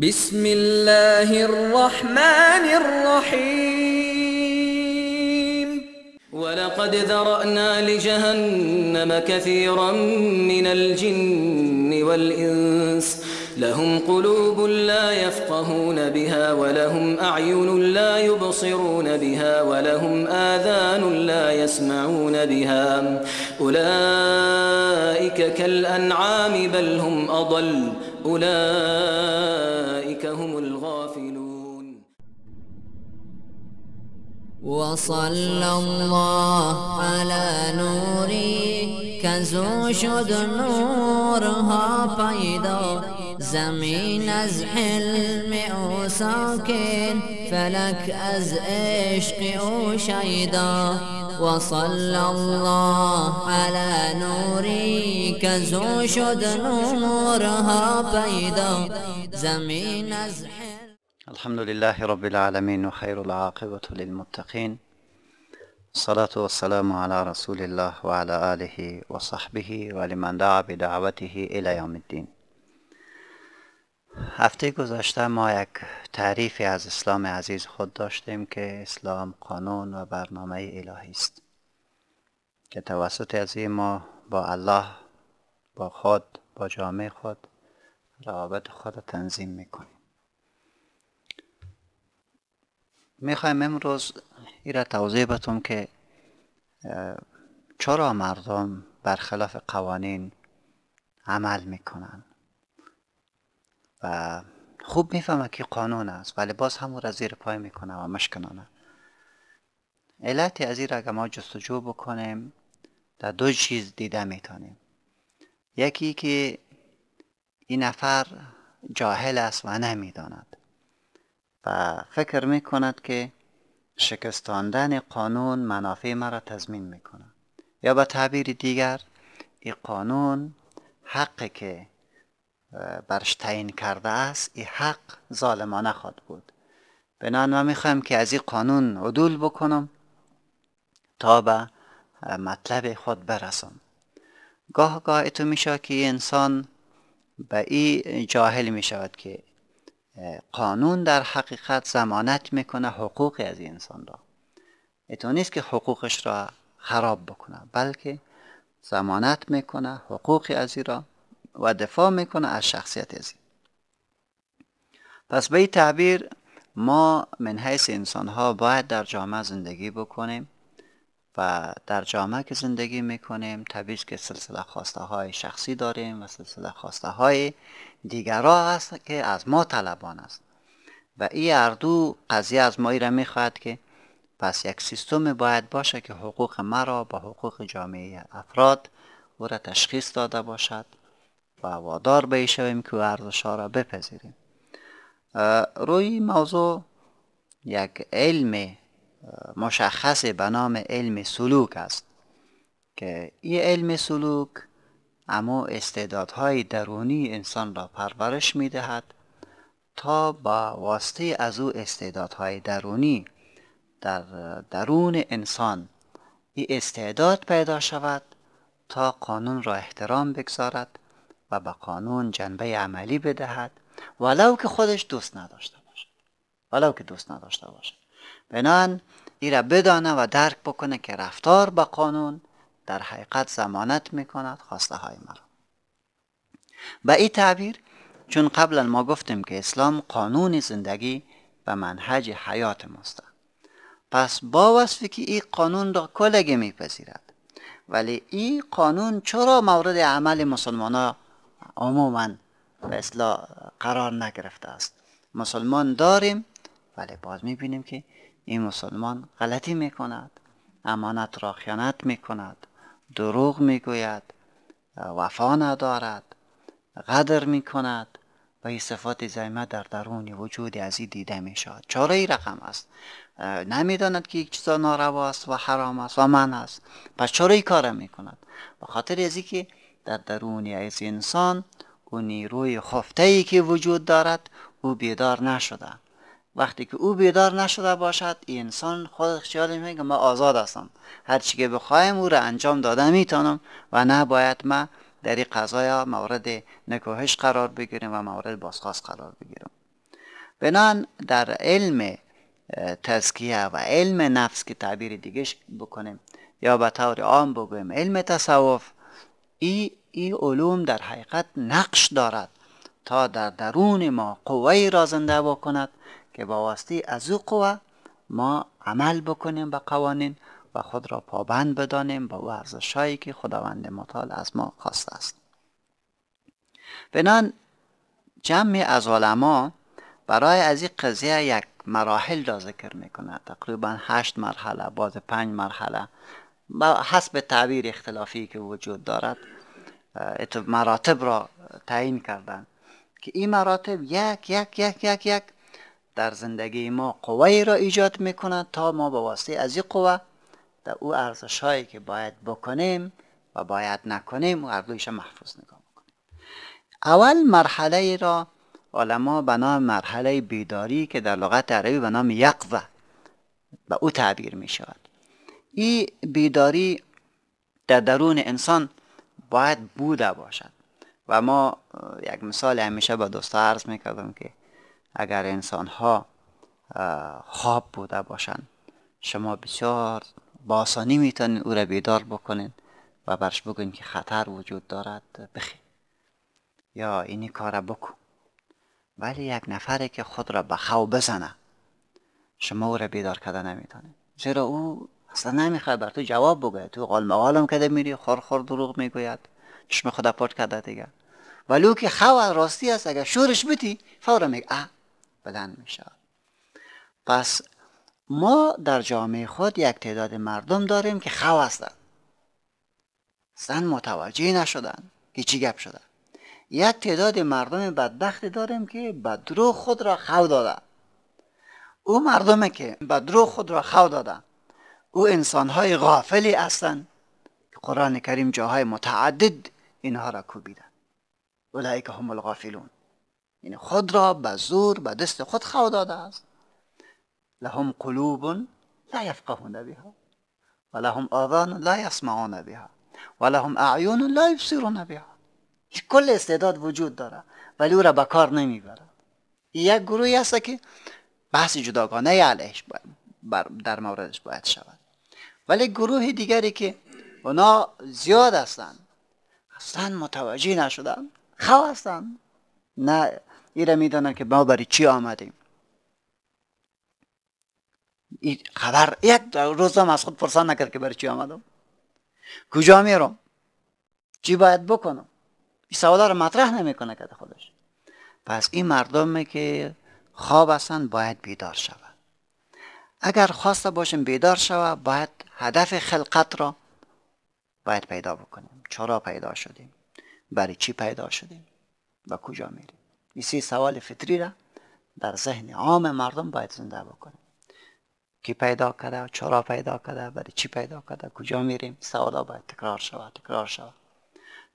بسم الله الرحمن الرحيم ولقد ذرأنا لجهنم كثيرا من الجن والإنس لهم قلوب لا يفقهون بها ولهم أعين لا يبصرون بها ولهم آذان لا يسمعون بها أولئك كالأنعام بل هم أضل أولئك هم الغافلون وصلى الله على نوري كزو شد نورها پیدا زمين از حلم او فلك از عشق او شيدا وصلى الله على نوري كزو شد نورها بيدا زمين از الحمد لله رب العالمين وخير العاقبة للمتقين الصلاة والسلام على رسول الله وعلى آله وصحبه ولمن دعا بدعوته إلى يوم الدين هفته گذشته ما یک تعریفی از اسلام عزیز خود داشتیم که اسلام قانون و برنامه الهی است که توسط از ما با الله با خود با جامعه خود روابط خود را تنظیم میکنیم میخوایم امروز ای را توضیح بتون که چرا مردم برخلاف قوانین عمل میکنند و خوب میفهمه که قانون است ولی باز همون را زیر پای میکنه و مشکنانه علت از این اگر ما جستجو بکنیم در دو چیز دیده میتونیم یکی که این نفر جاهل است و نمیداند و فکر میکند که شکستاندن قانون منافع مرا تضمین میکنه یا به تعبیر دیگر این قانون حقی که برش تعیین کرده است این حق ظالمانه خواد بود بنان ما میخوایم که از این قانون عدول بکنم تا به مطلب خود برسم گاه گاه تو میشه که انسان به این جاهل میشود که قانون در حقیقت زمانت میکنه حقوق از این انسان را اتو نیست که حقوقش را خراب بکنه بلکه زمانت میکنه حقوق از را و دفاع میکنه از شخصیت ازی پس به این تعبیر ما من حیث انسان ها باید در جامعه زندگی بکنیم و در جامعه که زندگی میکنیم طبیعی که سلسله خواسته های شخصی داریم و سلسله خواسته های ها هست که از ما طلبان است و این اردو قضیه از ما ای را میخواهد که پس یک سیستم باید باشه که حقوق مرا با حقوق جامعه افراد او را تشخیص داده باشد و وادار به شویم که ارزش ها را بپذیریم روی موضوع یک علم مشخص به نام علم سلوک است که این علم سلوک اما استعدادهای درونی انسان را پرورش می دهد تا با واسطه از او استعدادهای درونی در درون انسان این استعداد پیدا شود تا قانون را احترام بگذارد و به قانون جنبه عملی بدهد ولو که خودش دوست نداشته باشه ولو که دوست نداشته باشه بنان ای را بدانه و درک بکنه که رفتار به قانون در حقیقت زمانت میکند خواسته های مرا به این تعبیر چون قبلا ما گفتیم که اسلام قانون زندگی و منهج حیات ماست پس با وصفی که این قانون را کلگه میپذیرد ولی این قانون چرا مورد عمل مسلمان ها عموما به اصلا قرار نگرفته است مسلمان داریم ولی باز میبینیم که این مسلمان غلطی میکند امانت را خیانت میکند دروغ میگوید وفا ندارد غدر میکند و این صفات زیمه در درون وجود از این دیده می شود رقم است نمیداند که یک چیزا ناروا است و حرام است و من است پس چاره ای کار می کند به خاطر از که در درون از انسان او نیروی خفته ای که وجود دارد او بیدار نشده وقتی که او بیدار نشده باشد انسان خود خیال میگه ما آزاد هستم هر چی که بخوایم او را انجام داده میتونم و نه باید من در این قضایا مورد نکوهش قرار بگیریم و مورد بازخواست قرار بگیریم بنان در علم تزکیه و علم نفس که تعبیر دیگهش بکنیم یا به طور عام بگویم علم تصوف ای این علوم در حقیقت نقش دارد تا در درون ما قوه را زنده بکند که با واسطه از او قوه ما عمل بکنیم به قوانین و خود را پابند بدانیم به هایی که خداوند مطال از ما خواسته است بنان جمع از علما برای از این قضیه یک مراحل را ذکر میکند تقریبا هشت مرحله باز پنج مرحله با حسب تعبیر اختلافی که وجود دارد مراتب را تعیین کردن که این مراتب یک یک یک یک یک در زندگی ما قوه را ایجاد میکنند تا ما به واسطه از این قوه در او ارزش هایی که باید بکنیم و باید نکنیم و ارزش محفوظ نگاه بکنیم اول مرحله را علما به نام مرحله بیداری که در لغت عربی به نام یقظه به او تعبیر می شود این بیداری در درون انسان باید بوده باشد و ما یک مثال همیشه با دوستا عرض میکردم که اگر انسان ها خواب بوده باشند شما بسیار با آسانی میتونین او را بیدار بکنین و برش بگین که خطر وجود دارد بخی یا اینی کار بکن ولی یک نفری که خود را به خواب بزنه شما او را بیدار کرده نمیتونین زیرا او اصلا نمیخواد بر تو جواب بگه تو قال مقالم کده میری خور خور دروغ میگوید چشم خدا پرد کرده دیگه ولو که خواه راستی هست اگر شورش بتی فورا میگه اه بلند میشود پس ما در جامعه خود یک تعداد مردم داریم که خواه هستن زن متوجه نشدن که چی گپ شده یک تعداد مردم بدبخت داریم که بدرو خود را خو داده او مردمه که بدرو خود را خو داده او های غافلی هستند که قرآن کریم جاهای متعدد اینها را کوبیدن که هم الغافلون این یعنی خود را به زور به دست خود خوا داده است لهم قلوب لا یفقهون بها و لهم آذان لا یسمعون بها و لهم اعیون لا یبصرون بها کل استعداد وجود داره ولی او را به کار نمیبرد یک گروهی هست که بحث جداگانه علیش در موردش باید شود ولی گروه دیگری که اونا زیاد هستند اصلا متوجه نشدن خواه هستن نه ایره میدانن که ما برای چی آمدیم خبر یک روز هم از خود پرسان نکرد که برای چی آمدم کجا میرم چی باید بکنم این سوال رو مطرح نمیکنه که خودش پس این مردم که خواب هستن باید بیدار شود اگر خواسته باشیم بیدار شوه باید هدف خلقت را باید پیدا بکنیم چرا پیدا شدیم برای چی پیدا شدیم و کجا میریم سه سوال فطری را در ذهن عام مردم باید زنده بکنیم کی پیدا کرده چرا پیدا کرده برای چی پیدا کرده کجا میریم سوالا باید تکرار شود تکرار شود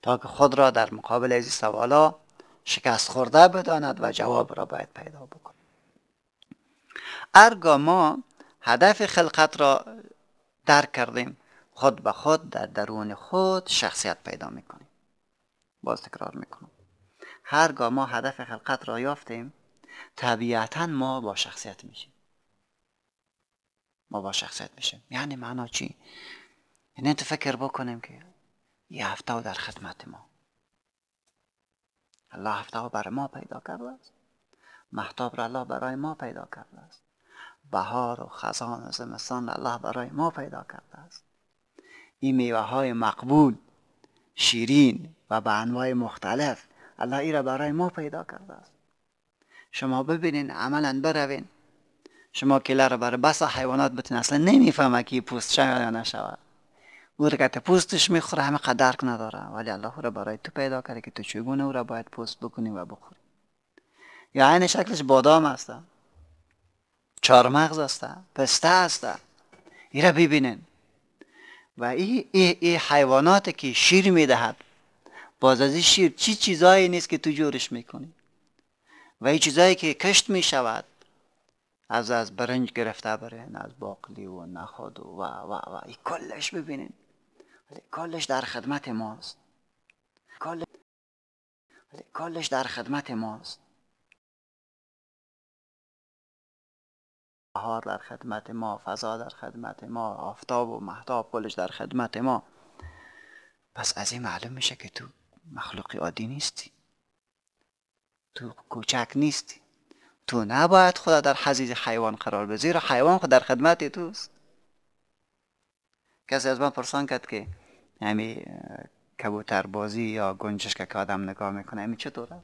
تا که خود را در مقابل سوال سوالا شکست خورده بداند و جواب را باید پیدا بکنه ارگا ما هدف خلقت را درک کردیم خود به خود در درون خود شخصیت پیدا میکنیم باز تکرار میکنم هرگاه ما هدف خلقت را یافتیم طبیعتا ما با شخصیت میشیم ما با شخصیت میشیم یعنی معنا چی؟ یعنی تو فکر بکنیم که یه هفته در خدمت ما الله هفته برای ما پیدا کرده است محتاب را الله برای ما پیدا کرده است بهار و خزان و زمستان الله برای ما پیدا کرده است این میوه های مقبول شیرین و به انواع مختلف الله ای را برای ما پیدا کرده است شما ببینین عملا بروین شما کله را برای بس حیوانات بتین اصلا نمیفهمه که پوست شود یا نشود او را که پوستش میخوره همه قدرک نداره ولی الله را برای تو پیدا کرده که تو چگونه او را باید پوست بکنی و بخوری یا عین شکلش بادام هستم چارمغز هسته، پسته هستن را ببینین و ای ای, ای حیواناتی که شیر میدهد باز از این شیر چی چیزایی نیست که تو جورش میکنی و ای چیزایی که کشت میشود از از برنج گرفته برین از باقلی و نخود و و و, و ای کلش ببینین کلش در خدمت ماست کلش در خدمت ماست بهار در خدمت ما فضا در خدمت ما آفتاب و محتاب کلش در خدمت ما پس از این معلوم میشه که تو مخلوقی عادی نیستی تو کوچک نیستی تو نباید خدا در حزیز حیوان قرار بدی زیرا حیوان خود در خدمت توست کسی از من پرسان کرد که همی کبوتر بازی یا گنجش که آدم نگاه میکنه یعنی چطور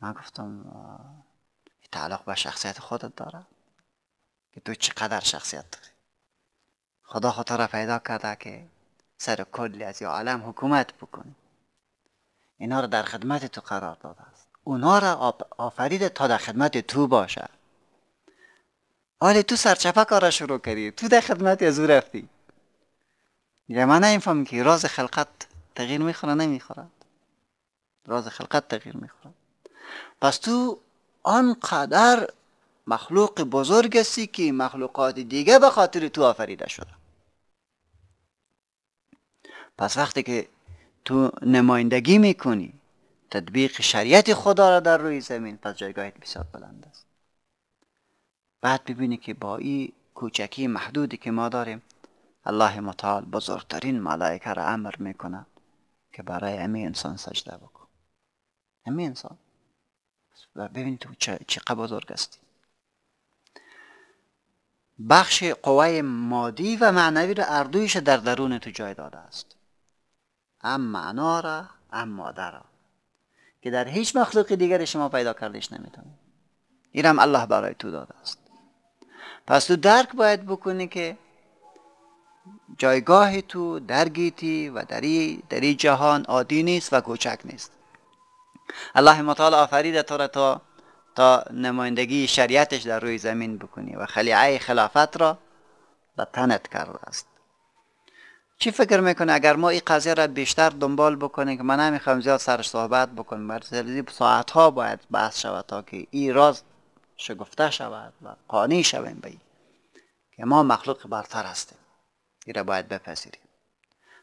من گفتم تعلق به شخصیت خودت داره که تو چقدر شخصیت داری خدا خود پیدا کرده که سر کلی از یا عالم حکومت بکنی اینا را در خدمت تو قرار داده است اونا را آفریده تا در خدمت تو باشه حالی تو سرچپه کار شروع کردی تو در خدمت از او رفتی یا من نمیفهم که راز خلقت تغییر میخوره نمیخورد راز خلقت تغییر میخورد پس تو آنقدر مخلوق بزرگ است که مخلوقات دیگه به خاطر تو آفریده شده پس وقتی که تو نمایندگی میکنی تطبیق شریعت خدا را در روی زمین پس جایگاهت بسیار بلند است بعد ببینی که با این کوچکی محدودی که ما داریم الله متعال بزرگترین ملائکه را امر میکنه که برای همه انسان سجده بکن همه انسان و ببین تو چه بزرگ هستی بخش قوه مادی و معنوی را اردویش در درون تو جای داده است هم معنا را هم ماده را که در هیچ مخلوق دیگر شما پیدا کردش نمیتونی این هم الله برای تو داده است پس تو درک باید بکنی که جایگاه تو در گیتی و در این جهان عادی نیست و کوچک نیست الله متعال آفریده تو را تا تا نمایندگی شریعتش در روی زمین بکنی و خلیعه خلافت را به تنت کرده است چی فکر میکنه اگر ما این قضیه را بیشتر دنبال بکنیم که من نمیخوام زیاد سرش صحبت بکنم سرزی ساعت ها باید بحث شود تا که این راز شگفته شود و قانی شویم به که ما مخلوق برتر هستیم این را باید بپذیریم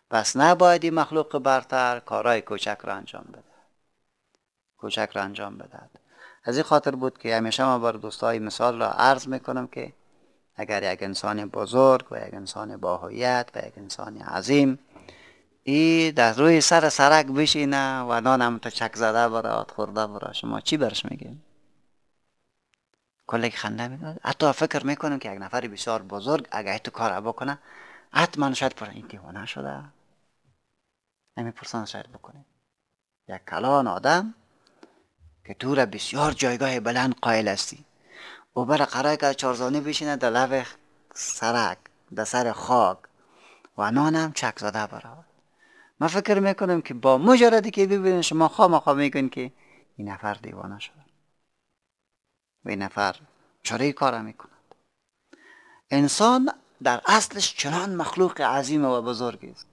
پس نباید این مخلوق برتر کارهای کوچک را انجام بده کوچک را انجام بدهد از این خاطر بود که همیشه ما بر دوستای مثال را عرض میکنم که اگر یک انسان بزرگ و یک انسان باهویت و یک انسان عظیم ای در روی سر سرک بشینه و نانم تو چک زده آت خورده بره شما چی برش میگیم کلی خنده میگه حتی فکر میکنم که یک نفر بسیار بزرگ اگه تو کار بکنه حتما شاید پر این دیوانه شده نمیپرسن شاید بکنه یک کلان آدم که تو را بسیار جایگاه بلند قائل هستی او بر قرار که چارزانه بشینه در لب سرک در سر خاک و نانم چک زده براود من فکر میکنم که با مجردی که ببینید شما مخواه میگن که این نفر دیوانه شده و این نفر چاره کار میکند انسان در اصلش چنان مخلوق عظیم و بزرگی است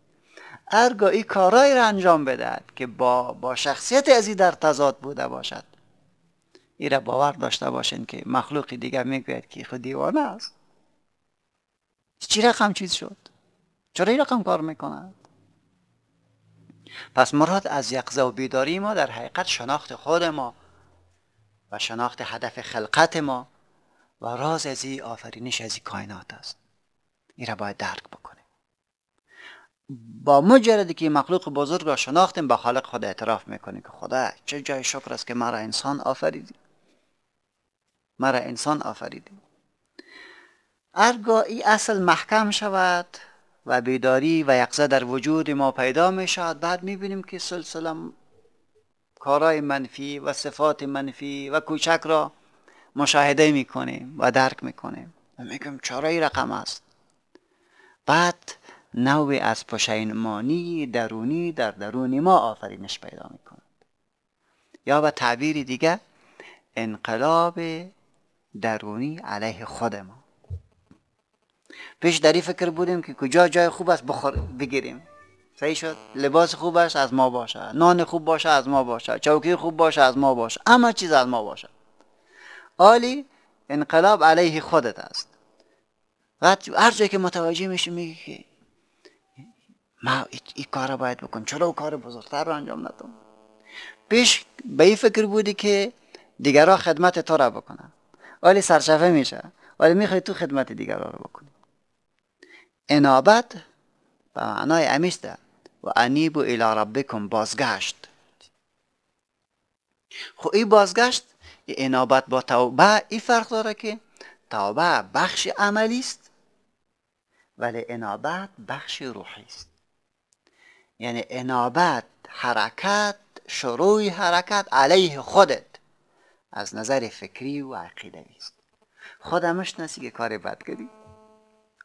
هرگاهی کارایی را انجام بدهد که با, با شخصیت ازی در تضاد بوده باشد این را باور داشته باشین که مخلوق دیگر میگوید که خود دیوانه است چی رقم چیز شد چرا این رقم کار میکند پس مراد از یقظه و بیداری ما در حقیقت شناخت خود ما و شناخت هدف خلقت ما و راز از این آفرینش از این کائنات است این را باید درک بکنیم با مجردی که مخلوق بزرگ را شناختیم به خالق خود اعتراف میکنیم که خدا چه جای شکر است که مرا انسان آفریدی مرا انسان آفریدی ارگاه ای اصل محکم شود و بیداری و یقزه در وجود ما پیدا می شود بعد می بینیم که سلسله کارهای منفی و صفات منفی و کوچک را مشاهده می و درک میکنیم کنیم و می چرا این رقم است بعد نوی از پشیمانی درونی در درون ما آفرینش پیدا می کند یا به تعبیر دیگه انقلاب درونی علیه خود ما پیش در فکر بودیم که کجا جای خوب است بخور بگیریم صحیح شد لباس خوب است از ما باشه نان خوب باشه از ما باشه چوکی خوب باشه از ما باشه اما چیز از ما باشه عالی انقلاب علیه خودت است هر جایی که متوجه میشه میگه ما این کار باید بکن چرا کار بزرگتر رو انجام ندم پیش به این فکر بودی که دیگرها خدمت تو را بکنن ولی سرشفه میشه ولی میخوای تو خدمت دیگرها رو بکنی انابت به معنای امیسته و انیب و الی ربکم بازگشت خب این بازگشت این انابت با توبه این فرق داره که توبه بخش عملی است ولی انابت بخش روحی است یعنی انابت حرکت شروع حرکت علیه خودت از نظر فکری و عقیده است خودم مشناسی که کار بد کردی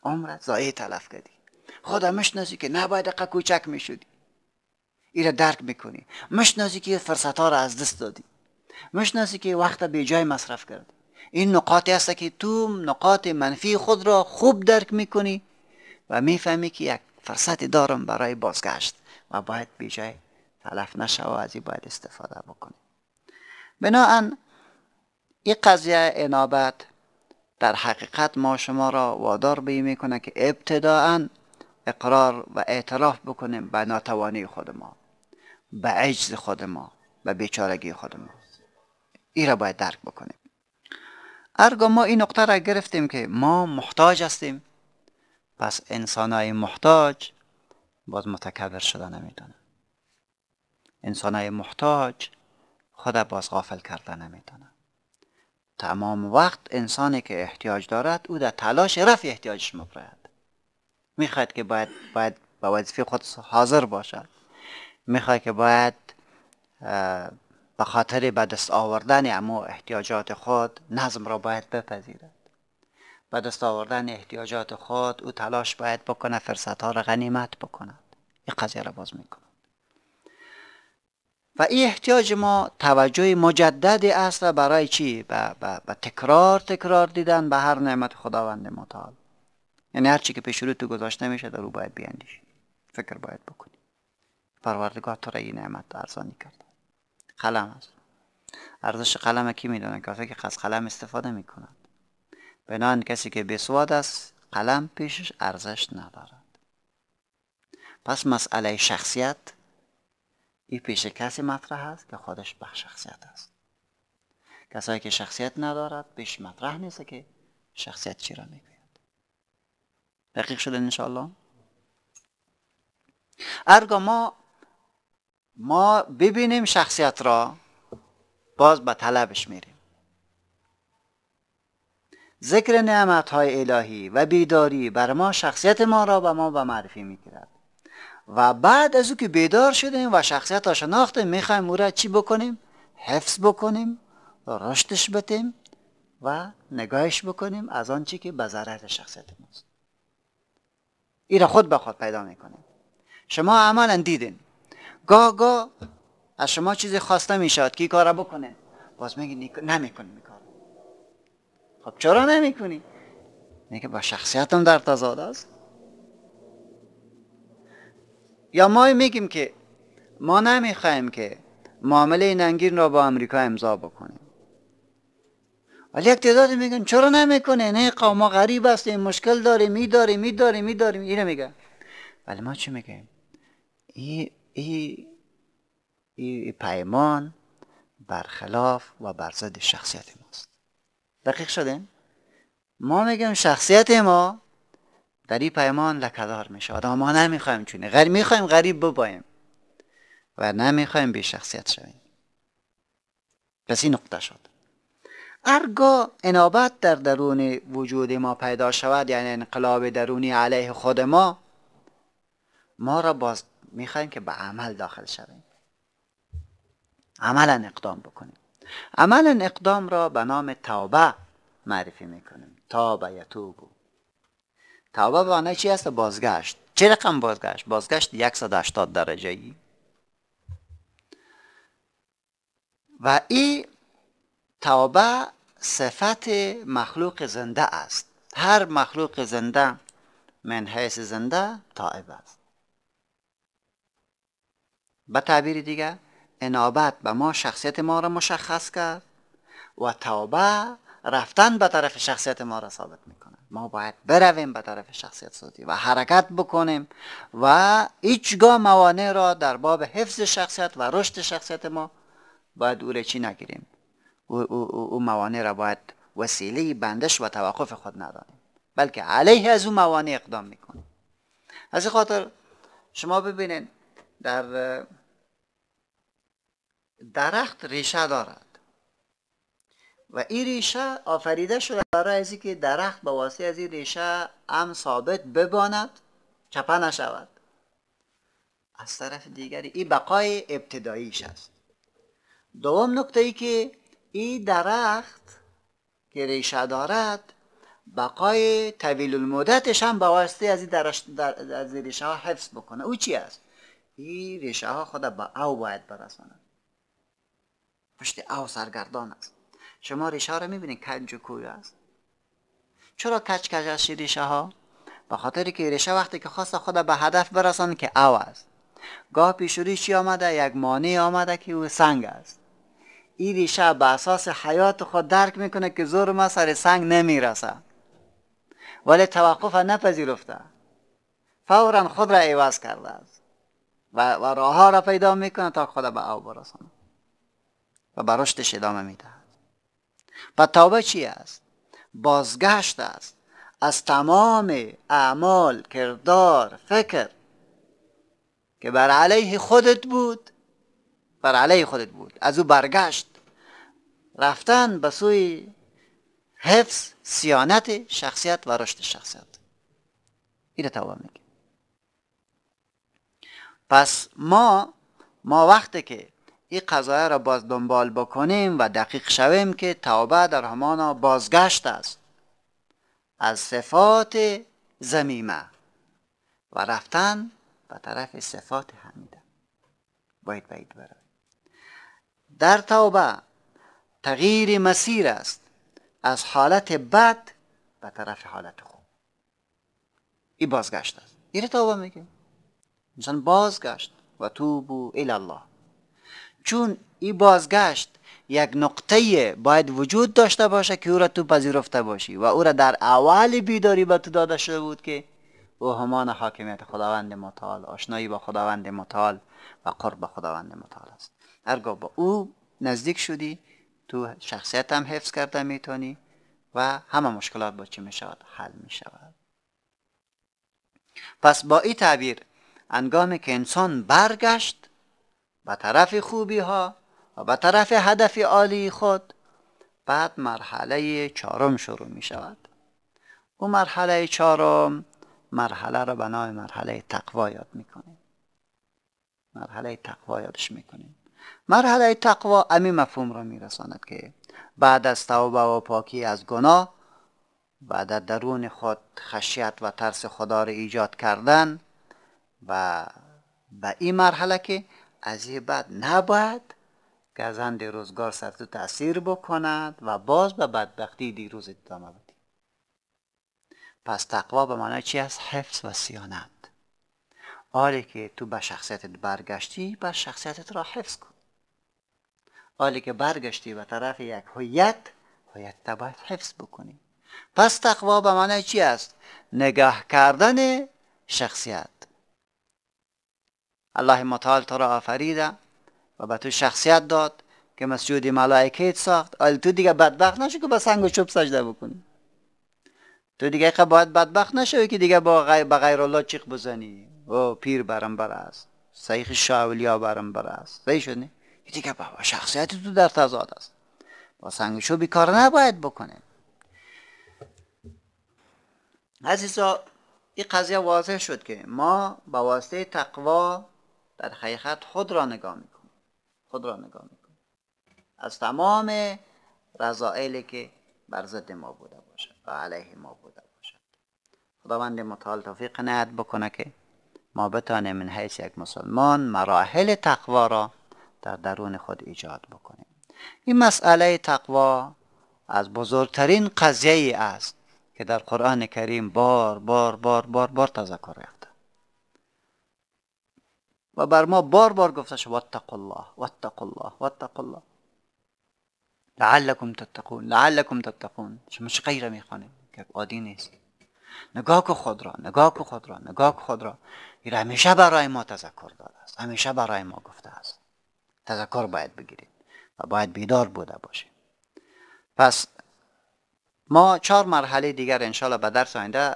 عمرت ضایع تلف کردی خودم مشناسی که نباید اقا کوچک میشدی ایره درک میکنی مشناسی که فرصت ها را از دست دادی مشناسی که وقت به جای مصرف کردی این نقاطی هست که تو نقاط منفی خود را خوب درک میکنی و میفهمی که یک فرصتی دارم برای بازگشت و باید بیجای تلف نشه و از این باید استفاده بکنیم بناهن این قضیه انابت در حقیقت ما شما را وادار به میکنه که ابتداعا اقرار و اعتراف بکنیم به ناتوانی خود ما به عجز خود ما به بیچارگی خود ما این را باید درک بکنیم ارگا ما این نقطه را گرفتیم که ما محتاج هستیم پس انسان های محتاج باز متکبر شده نمیتونه انسان های محتاج خود باز غافل کرده نمیتونه تمام وقت انسانی که احتیاج دارد او در تلاش رفع احتیاجش مبرد میخواد که باید باید به وظیفه خود حاضر باشد میخواد که باید به خاطر به دست آوردن امو احتیاجات خود نظم را باید بپذیرد و دست آوردن احتیاجات خود او تلاش باید بکنه فرصت ها را غنیمت بکند این قضیه را باز میکند و این احتیاج ما توجه مجددی است برای چی؟ به تکرار تکرار دیدن به هر نعمت خداوند مطال یعنی هر که پیش رو تو گذاشته میشه در باید بیاندیشی فکر باید بکنی پروردگار تو را این نعمت ارزانی کرد قلم است ارزش قلم کی میدونه کسی که از قلم استفاده میکنه بنان کسی که بسواد است قلم پیشش ارزش ندارد پس مسئله شخصیت این پیش کسی مطرح است که خودش به شخصیت است کسایی که شخصیت ندارد پیش مطرح نیست که شخصیت چی را میگوید دقیق شده انشاءالله ارگا ما ما ببینیم شخصیت را باز به طلبش میریم ذکر های الهی و بیداری بر ما شخصیت ما را به ما به معرفی میگیرد و بعد از او که بیدار شدیم و شخصیت را شناختیم میخوایم او را چی بکنیم حفظ بکنیم رشدش بتیم و نگاهش بکنیم از آنچه که به ضرر شخصیت ماست این را خود به خود پیدا کنیم شما عملا دیدین گاه گاه از شما چیزی خواسته شود که کار را بکنیم باز میگی کار خب چرا نمی کنی؟ میگه با شخصیتم در تضاد است یا ما میگیم که ما نمیخوایم که معامله ننگین را با امریکا امضا بکنیم ولی یک تعدادی میگن چرا نمیکنه نه قوم غریب هستیم مشکل داریم می داریم می داریم می داریم اینو میگن ولی ما چی میگیم این ای ای پیمان برخلاف و بر ضد شخصیت ما دقیق شدیم ما میگم شخصیت ما در این پیمان لکدار میشه آدم ما نمیخوایم چونه غری میخوایم غریب ببایم و نمیخوایم بی شخصیت شویم پس این نقطه شد ارگاه انابت در درون وجود ما پیدا شود یعنی انقلاب درونی علیه خود ما ما را باز میخوایم که به عمل داخل شویم عملا اقدام بکنیم عملا اقدام را به نام توبه معرفی میکنیم توبه یتوبو توبه معنی چی است بازگشت چه رقم بازگشت بازگشت 180 درجه ای و این توبه صفت مخلوق زنده است هر مخلوق زنده من حیث زنده تائب است به تعبیر دیگر انابت به ما شخصیت ما را مشخص کرد و توبه رفتن به طرف شخصیت ما را ثابت میکنه ما باید برویم به طرف شخصیت سازی و حرکت بکنیم و هیچگاه موانع را در باب حفظ شخصیت و رشد شخصیت ما باید او چی نگیریم او, او, موانع را باید وسیله بندش و توقف خود ندانیم بلکه علیه از او موانع اقدام میکنیم از این خاطر شما ببینید در درخت ریشه دارد و این ریشه آفریده شده برای از که درخت به از این ریشه هم ثابت بباند چپه نشود از طرف دیگری این بقای ابتداییش است دوم نکته ای که این درخت که ریشه دارد بقای طویل المدتش هم به از این ریشه ها حفظ بکنه او چی است این ریشه ها خود به با او باید برساند است او سرگردان است شما ریشه ها رو میبینید کنج و کوی است چرا کچ کج است ریشه ها به خاطر که ریشه وقتی که خواست خود به هدف برسان که او است گاه پیشوری چی آمده یک مانع آمده که او سنگ است این ریشه به اساس حیات خود درک میکنه که زور ما سر سنگ نمیرسه ولی توقف نپذیرفته فورا خود را عوض کرده است و, راه ها را پیدا میکنه تا خود به او برسانه و به رشدش ادامه میدهد و توبه چی است بازگشت است از تمام اعمال کردار فکر که بر علیه خودت بود بر علیه خودت بود از او برگشت رفتن به سوی حفظ سیانت شخصیت و رشد شخصیت این توبه میگه پس ما ما وقتی که این قضایه را باز دنبال بکنیم و دقیق شویم که توبه در همانا بازگشت است از صفات زمیمه و رفتن به طرف صفات حمیده باید باید برای در توبه تغییر مسیر است از حالت بد به طرف حالت خوب این بازگشت است این توبه میگه انسان بازگشت و توبو الله چون این بازگشت یک نقطه باید وجود داشته باشه که او را تو پذیرفته باشی و او را در اول بیداری به تو داده شده بود که او همان حاکمیت خداوند متعال آشنایی با خداوند متعال و قرب به خداوند متعال است هرگاه با او نزدیک شدی تو شخصیت هم حفظ کرده میتونی و همه مشکلات با چی میشود حل میشود پس با این تعبیر انگامی که انسان برگشت به طرف خوبی ها و به طرف هدف عالی خود بعد مرحله چهارم شروع می شود او مرحله چهارم مرحله را به نام مرحله تقوا یاد میکنیم مرحله تقوا یادش میکنیم مرحله تقوا امی مفهوم را میرساند که بعد از توبه و پاکی از گناه و در درون خود خشیت و ترس خدا را ایجاد کردن و به این مرحله که از یه بعد نباید گزند روزگار سر تو تاثیر بکند و باز به بدبختی دیروز ادامه بدی پس تقوا به معنی چی است حفظ و سیانت آلی که تو به شخصیتت برگشتی به شخصیتت را حفظ کن آلی که برگشتی به طرف یک هویت هویت تا باید حفظ بکنی پس تقوا به معنی چی است نگاه کردن شخصیت الله متعال تو را آفریده و به تو شخصیت داد که مسجود ملائکه ساخت آل تو دیگه بدبخت نشو که با سنگ و چوب سجده بکنی تو دیگه که باید بدبخت نشوی که دیگه با غیر, با غیر الله چیخ بزنی او پیر برم بر است سیخ شاولیا برم بر است صحیح دیگه شخصیت تو در تضاد است با سنگ و چوب کار نباید بکنه عزیزا این قضیه واضح شد که ما با واسطه تقوا در حقیقت خود را نگاه میکن خود را نگاه میکن از تمام رضائلی که بر ضد ما بوده باشد و علیه ما بوده باشد خداوند متعال توفیق نهد بکنه که ما بتانیم من حیث یک مسلمان مراحل تقوا را در درون خود ایجاد بکنیم این مسئله تقوا از بزرگترین قضیه است که در قرآن کریم بار بار بار بار بار تذکر یافت. و بر ما بار بار گفته شد واتقوا الله واتقوا الله واتقوا الله لعلكم تتقون لعلكم تتقون شما چه غیره میخوانیم که عادی نیست نگاه کو خود را نگاه کو خود را نگاه کو خود را این همیشه برای ما تذکر داده است همیشه برای ما گفته است تذکر باید بگیریم و باید بیدار بوده باشیم پس ما چهار مرحله دیگر انشالله به درس آینده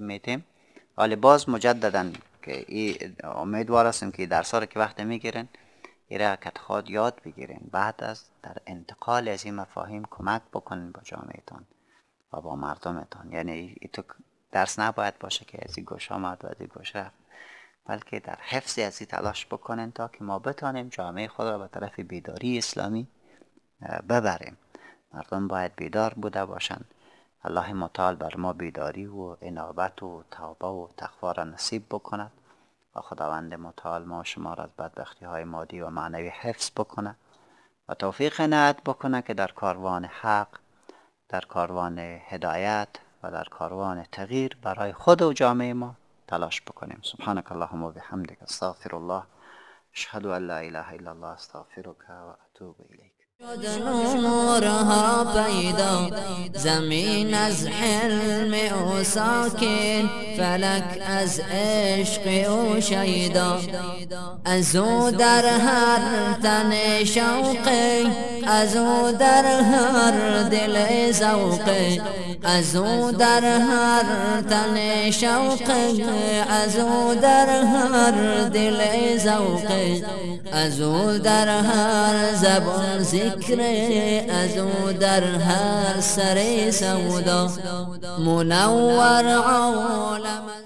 میتیم ولی باز مجددا که امیدوار هستم که در رو که وقت میگیرن ایره کت خود یاد بگیرن بعد از در انتقال از این مفاهیم کمک بکنین با جامعتان و با مردمتان یعنی ای تو درس نباید باشه که از این گوش آمد و از این گوش رفت بلکه در حفظ از این تلاش بکنن تا که ما بتانیم جامعه خود را به طرف بیداری اسلامی ببریم مردم باید بیدار بوده باشند الله متعال بر ما بیداری و انابت و توبه و تقوا را نصیب بکند خداوند متعال ما شما را از بدبختی های مادی و معنوی حفظ بکنه و توفیق نهت بکنه که در کاروان حق در کاروان هدایت و در کاروان تغییر برای خود و جامعه ما تلاش بکنیم سبحانک اللهم و بحمدك استغفر الله اشهد ان لا اله الا الله استغفرك و اتوب الیک نورها پیدا زمین از حلم او ساکن فلک از عشق او شیدا از او در هر تن شوقی ازو در هر دل زوق ازو در هر تن شوق ازو در هر دل زوق ازو در هر زبان ذکر ازو در هر سر سودا منور عالم